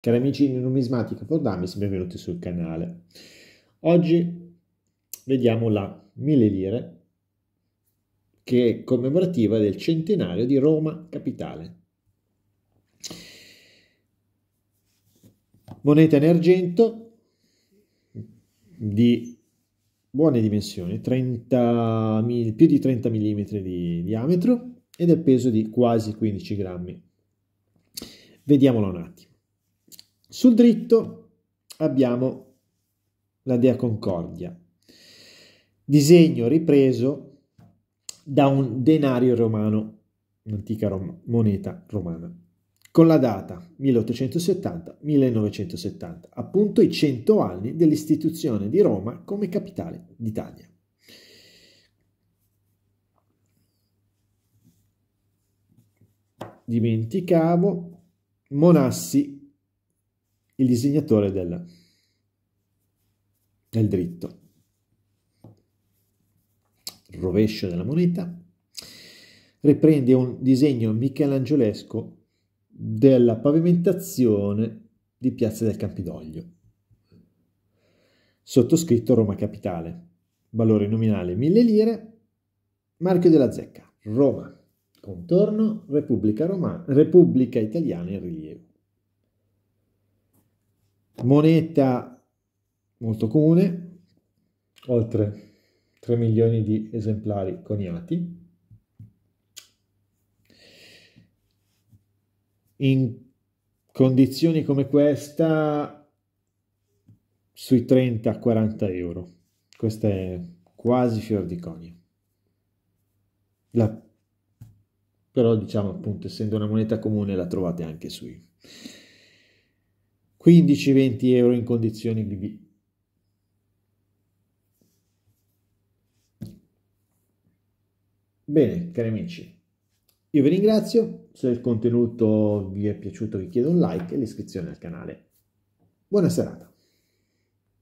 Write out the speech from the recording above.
Cari amici di Numismatica for benvenuti sul canale. Oggi vediamo la Mille Lire che è commemorativa del centenario di Roma Capitale. Moneta in argento di buone dimensioni, 30, più di 30 mm di diametro e del peso di quasi 15 grammi. Vediamola un attimo. Sul dritto abbiamo la Dea Concordia, disegno ripreso da un denario romano, un'antica rom- moneta romana, con la data 1870-1970, appunto i 100 anni dell'istituzione di Roma come capitale d'Italia. Dimenticavo, Monassi il disegnatore del, del dritto. rovescio della moneta riprende un disegno michelangiolesco della pavimentazione di Piazza del Campidoglio. Sottoscritto Roma Capitale. Valore nominale 1000 lire. Marchio della zecca. Roma. Contorno Repubblica, Roma, Repubblica Italiana in rilievo. Moneta molto comune. Oltre 3 milioni di esemplari coniati. In condizioni come questa, sui 30-40 euro. Questa è quasi fior di conio. La... Però diciamo appunto, essendo una moneta comune, la trovate anche sui 15-20 euro in condizioni BB. Bene, cari amici, io vi ringrazio, se il contenuto vi è piaciuto vi chiedo un like e l'iscrizione al canale. Buona serata.